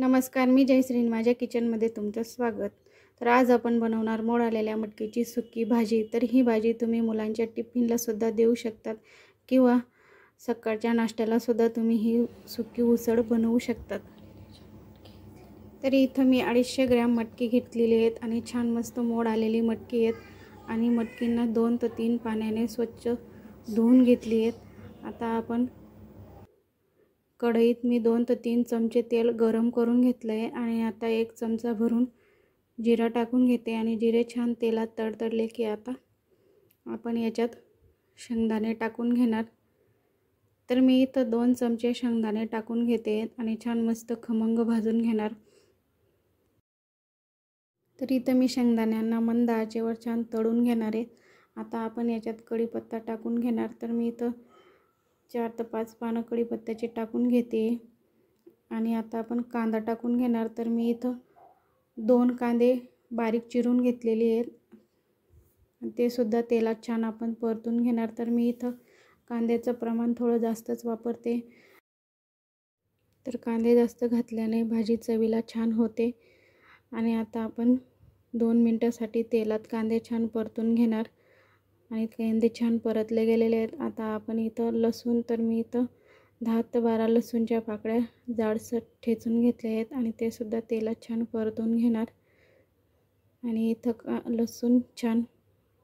नमस्कार मी जयश्रीन माझ्या किचनमध्ये तुमचं स्वागत तर आज आपण बनवणार मोड आलेल्या मटकीची सुकी भाजी तर ही भाजी तुम्ही मुलांच्या टिफिनलासुद्धा देऊ शकतात किंवा सकाळच्या नाश्त्यालासुद्धा तुम्ही ही सुकी उसळ बनवू शकतात तर इथं मी अडीचशे ग्रॅम मटकी घेतलेली आहेत आणि छान मस्त मोड आलेली मटकी आहेत आणि मटकींना दोन ते तीन पाण्याने स्वच्छ धुवून घेतली आहेत आता आपण कढईत मी दोन ते तीन चमचे तेल गरम करून घेतलं आहे आणि आता एक चमचा भरून जिरा टाकून घेते आणि जिरे छान तेलात तडतडले की आता आपण याच्यात शेंगदाणे टाकून घेणार तर मी इथं दोन चमचे शेंगदाणे टाकून घेते आणि छान मस्त खमंग भाजून घेणार तर इथं मी शेंगदाण्यांना मंद आचेवर छान तळून घेणार आहे आता आपण याच्यात कढीपत्ता टाकून घेणार तर मी इथं चार ते पाच पानं कढीपत्त्याची टाकून घेते आणि आता आपण कांदा टाकून घेणार तर मी इथं दोन कांदे बारीक चिरून घेतलेले आहेत ते सुद्धा तेलात छान आपण परतून घेणार तर मी इथं कांद्याचं प्रमाण थोडं जास्तच वापरते तर कांदे जास्त घातल्याने भाजी चवीला छान होते आणि आता आपण दोन मिनटासाठी तेलात कांदे छान परतून घेणार आणि कांदे छान परतले गेलेले आहेत आता आपण इथं लसूण तर मी इथं दहा ते बारा लसूणच्या पाकळ्या जाडस ठेचून घेतले आहेत आणि ते सुद्धा तेलात छान परतून घेणार आणि इथं लसूण छान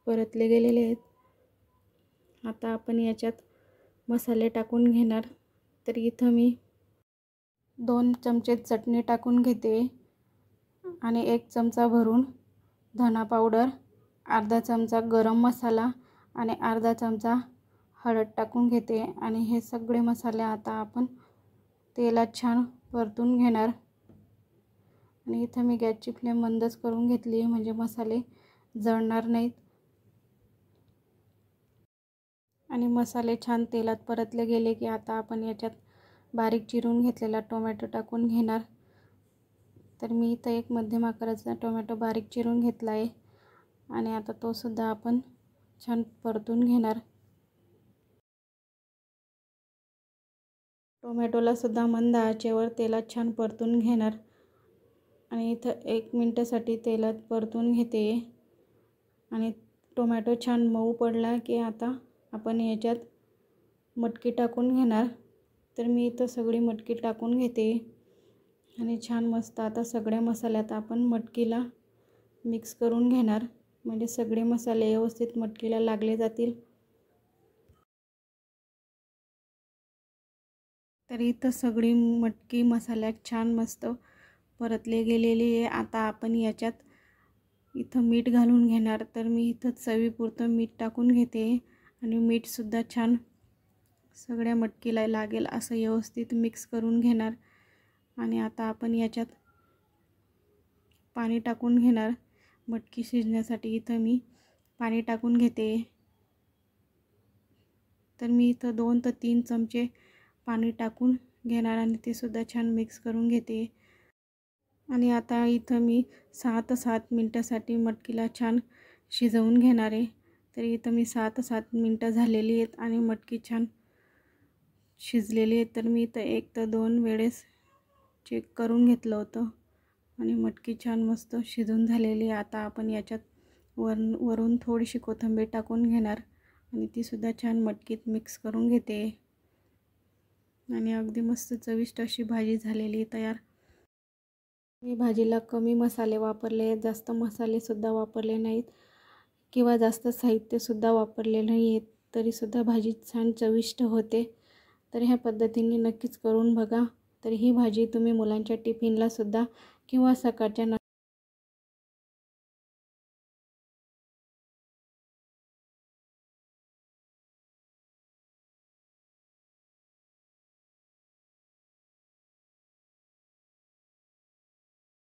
परतले गेलेले आहेत आता आपण याच्यात मसाले टाकून घेणार तर इथं मी दोन चमचे चटणी टाकून घेते आणि एक चमचा भरून धना पावडर अर्धा चमचा गरम मसाला आणि अर्धा चमचा हळद टाकून घेते आणि हे सगळे मसाले आता आपण तेलात छान परतून घेणार आणि इथं मी गॅसची फ्लेम बंदच करून घेतली म्हणजे मसाले जळणार नाहीत आणि मसाले छान तेलात परतले गेले की आता आपण याच्यात बारीक चिरून घेतलेला टोमॅटो टाकून घेणार तर मी इथं एक मध्यम आकाराचा टोमॅटो बारीक चिरून घेतला आहे आणि आता तोसुद्धा आपण छान परतून घेणार टोमॅटोलासुद्धा मंद आचेवर तेलात छान परतून घेणार आणि इथं एक मिनटासाठी तेलात परतून घेते आणि टोमॅटो छान मऊ पडला की आता आपण याच्यात मटकी टाकून घेणार तर मी इथं सगळी मटकी टाकून घेते आणि छान मस्त आता सगळ्या मसाल्यात आपण मटकीला मिक्स करून घेणार म्हणजे सगळे मसाले व्यवस्थित मटकीला लागले जातील तर इथं सगळी मटकी मसाल्यात छान मस्त परतले गेलेली आहे आता आपण याच्यात इथं मीठ घालून घेणार तर मी इथं चवीपुरतं मीठ टाकून घेते आणि मीठसुद्धा छान सगळ्या मटकीला लागेल असं व्यवस्थित मिक्स करून घेणार आणि आता आपण याच्यात पाणी टाकून घेणार मटकी शिजण्यासाठी इथं मी पाणी टाकून घेते तर मी इथं दोन ते तीन चमचे पाणी टाकून घेणार आणि ते सुद्धा छान मिक्स करून घेते आणि आता इथं मी सहा ते सात मिनटासाठी मटकीला छान शिजवून घेणार आहे तर इथं मी सहा ते सात मिनटं झालेली आहेत आणि मटकी छान शिजलेली आहे तर मी इथं एक तर दोन वेळेस चेक करून घेतलं होतं आणि मटकी छान मस्त शिजून झालेली आता आपण याच्यात वर वरून थोडीशी कोथिंबीर टाकून घेणार आणि तीसुद्धा छान मटकीत मिक्स करून घेते आणि अगदी मस्त चविष्ट अशी भाजी झालेली तयार मी भाजीला कमी मसाले वापरले जास्त मसालेसुद्धा वापरले नाहीत किंवा जास्त साहित्यसुद्धा वापरले नाही आहेत तरीसुद्धा भाजी छान चविष्ट होते तर ह्या पद्धतीने नक्कीच करून बघा तर ही भाजी तुम्ही मुलांच्या टिफिनला सुद्धा किंवा सकाळच्या ना